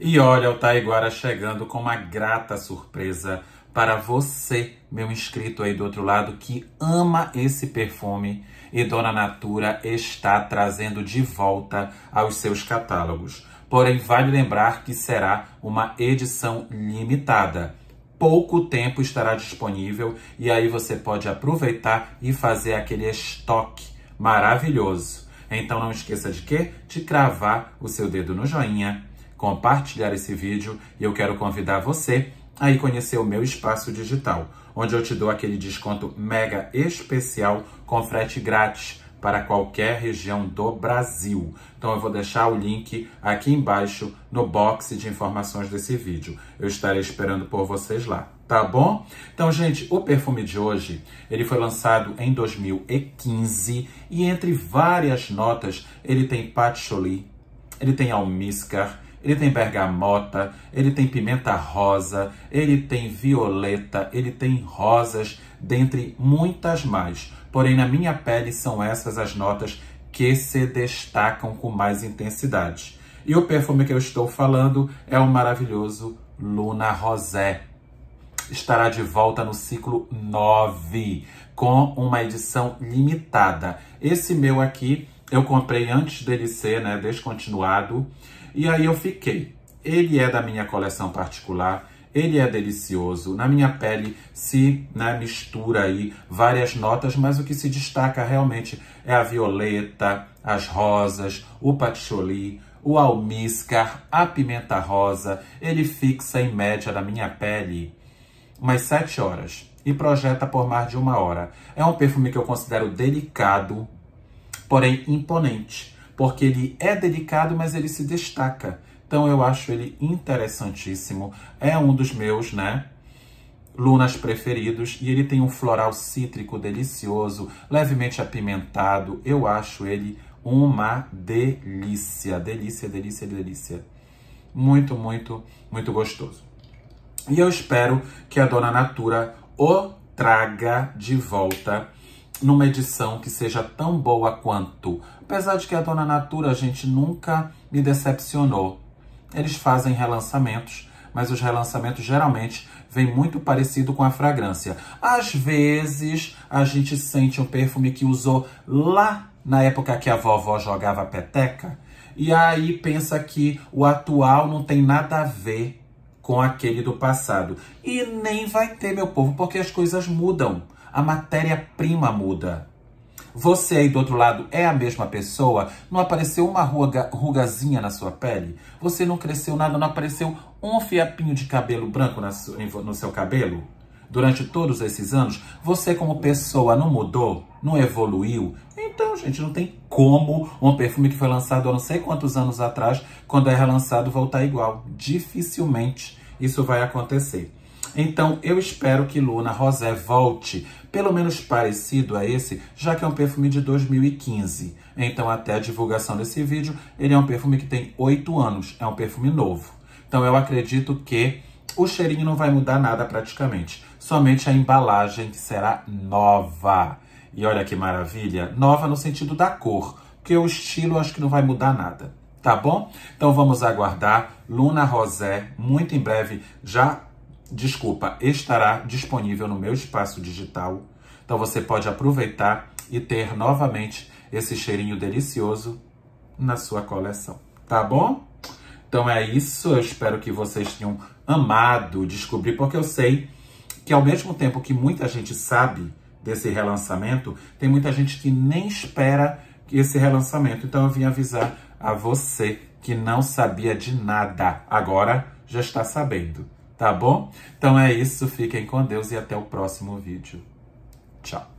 E olha o Taiguara chegando com uma grata surpresa para você, meu inscrito aí do outro lado, que ama esse perfume e Dona Natura está trazendo de volta aos seus catálogos. Porém, vale lembrar que será uma edição limitada. Pouco tempo estará disponível e aí você pode aproveitar e fazer aquele estoque maravilhoso. Então não esqueça de quê? De cravar o seu dedo no joinha compartilhar esse vídeo e eu quero convidar você aí conhecer o meu espaço digital, onde eu te dou aquele desconto mega especial com frete grátis para qualquer região do Brasil. Então eu vou deixar o link aqui embaixo no box de informações desse vídeo. Eu estarei esperando por vocês lá, tá bom? Então, gente, o perfume de hoje, ele foi lançado em 2015 e entre várias notas, ele tem patchouli, ele tem almíscar, ele tem bergamota, ele tem pimenta rosa, ele tem violeta, ele tem rosas, dentre muitas mais. Porém, na minha pele são essas as notas que se destacam com mais intensidade. E o perfume que eu estou falando é o maravilhoso Luna Rosé. Estará de volta no ciclo 9, com uma edição limitada. Esse meu aqui eu comprei antes dele ser né, descontinuado e aí eu fiquei. Ele é da minha coleção particular, ele é delicioso. Na minha pele se né, mistura aí várias notas, mas o que se destaca realmente é a violeta, as rosas, o patchouli, o almíscar, a pimenta rosa. Ele fixa em média na minha pele umas sete horas e projeta por mais de uma hora. É um perfume que eu considero delicado, porém imponente porque ele é delicado, mas ele se destaca. Então eu acho ele interessantíssimo. É um dos meus, né? Lunas preferidos e ele tem um floral cítrico delicioso, levemente apimentado. Eu acho ele uma delícia, delícia, delícia, delícia. Muito, muito, muito gostoso. E eu espero que a dona Natura o traga de volta numa edição que seja tão boa quanto. Apesar de que a Dona Natura, a gente nunca me decepcionou. Eles fazem relançamentos, mas os relançamentos geralmente vêm muito parecido com a fragrância. Às vezes, a gente sente um perfume que usou lá na época que a vovó jogava peteca, e aí pensa que o atual não tem nada a ver com aquele do passado. E nem vai ter, meu povo, porque as coisas mudam a matéria-prima muda. Você aí do outro lado é a mesma pessoa? Não apareceu uma ruga, rugazinha na sua pele? Você não cresceu nada? Não apareceu um fiapinho de cabelo branco na, no seu cabelo? Durante todos esses anos, você como pessoa não mudou? Não evoluiu? Então, gente, não tem como um perfume que foi lançado há não sei quantos anos atrás, quando é relançado, voltar igual. Dificilmente isso vai acontecer. Então eu espero que Luna Rosé volte, pelo menos parecido a esse, já que é um perfume de 2015. Então até a divulgação desse vídeo, ele é um perfume que tem 8 anos, é um perfume novo. Então eu acredito que o cheirinho não vai mudar nada praticamente, somente a embalagem que será nova. E olha que maravilha, nova no sentido da cor, porque o estilo acho que não vai mudar nada, tá bom? Então vamos aguardar Luna Rosé, muito em breve já desculpa, estará disponível no meu espaço digital. Então você pode aproveitar e ter novamente esse cheirinho delicioso na sua coleção, tá bom? Então é isso, eu espero que vocês tenham amado descobrir, porque eu sei que ao mesmo tempo que muita gente sabe desse relançamento, tem muita gente que nem espera esse relançamento. Então eu vim avisar a você que não sabia de nada, agora já está sabendo tá bom? Então é isso, fiquem com Deus e até o próximo vídeo. Tchau!